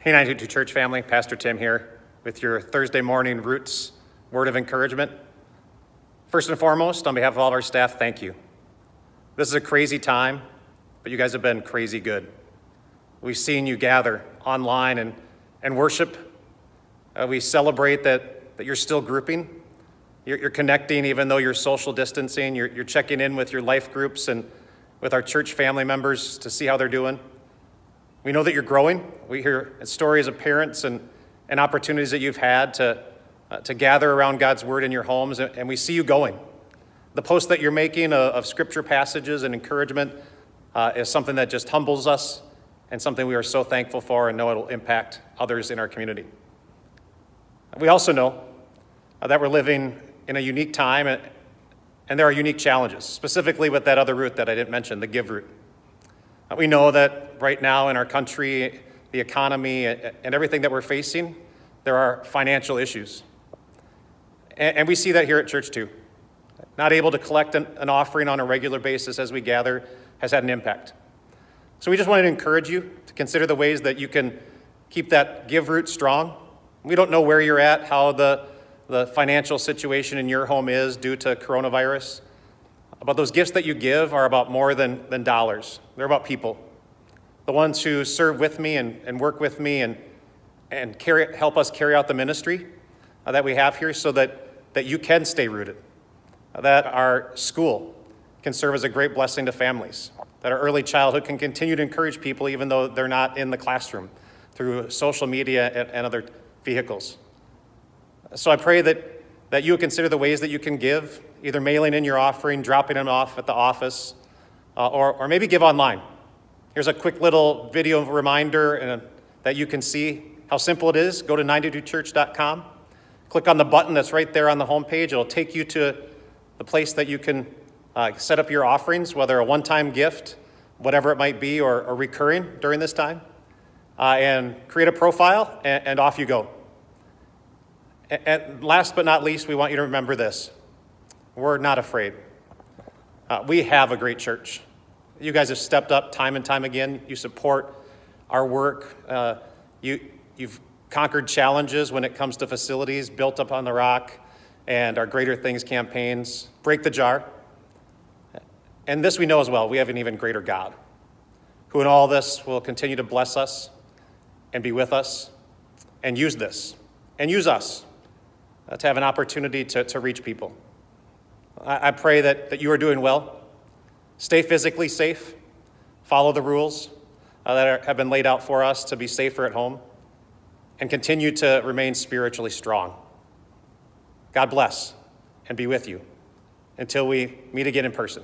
Hey, 92 Church family, Pastor Tim here with your Thursday morning Roots word of encouragement. First and foremost, on behalf of all of our staff, thank you. This is a crazy time, but you guys have been crazy good. We've seen you gather online and, and worship. Uh, we celebrate that, that you're still grouping. You're, you're connecting even though you're social distancing. You're, you're checking in with your life groups and with our church family members to see how they're doing. We know that you're growing. We hear stories of parents and, and opportunities that you've had to, uh, to gather around God's word in your homes, and, and we see you going. The post that you're making of, of scripture passages and encouragement uh, is something that just humbles us and something we are so thankful for and know it'll impact others in our community. We also know uh, that we're living in a unique time and, and there are unique challenges, specifically with that other root that I didn't mention, the give root. We know that right now in our country, the economy, and everything that we're facing, there are financial issues. And we see that here at church too. Not able to collect an offering on a regular basis as we gather has had an impact. So we just wanted to encourage you to consider the ways that you can keep that give root strong. We don't know where you're at, how the, the financial situation in your home is due to coronavirus about those gifts that you give are about more than, than dollars. They're about people. The ones who serve with me and, and work with me and, and carry, help us carry out the ministry uh, that we have here so that, that you can stay rooted, uh, that our school can serve as a great blessing to families, that our early childhood can continue to encourage people even though they're not in the classroom through social media and, and other vehicles. So I pray that, that you consider the ways that you can give either mailing in your offering, dropping them off at the office, uh, or, or maybe give online. Here's a quick little video reminder and, uh, that you can see how simple it is. Go to 92church.com, click on the button that's right there on the homepage. It'll take you to the place that you can uh, set up your offerings, whether a one time gift, whatever it might be, or, or recurring during this time, uh, and create a profile, and, and off you go. And last but not least, we want you to remember this. We're not afraid. Uh, we have a great church. You guys have stepped up time and time again. You support our work. Uh, you, you've conquered challenges when it comes to facilities built up on the rock and our Greater Things campaigns. Break the jar. And this we know as well we have an even greater God who, in all this, will continue to bless us and be with us and use this and use us uh, to have an opportunity to, to reach people. I, I pray that, that you are doing well. Stay physically safe. Follow the rules uh, that are, have been laid out for us to be safer at home and continue to remain spiritually strong. God bless and be with you until we meet again in person.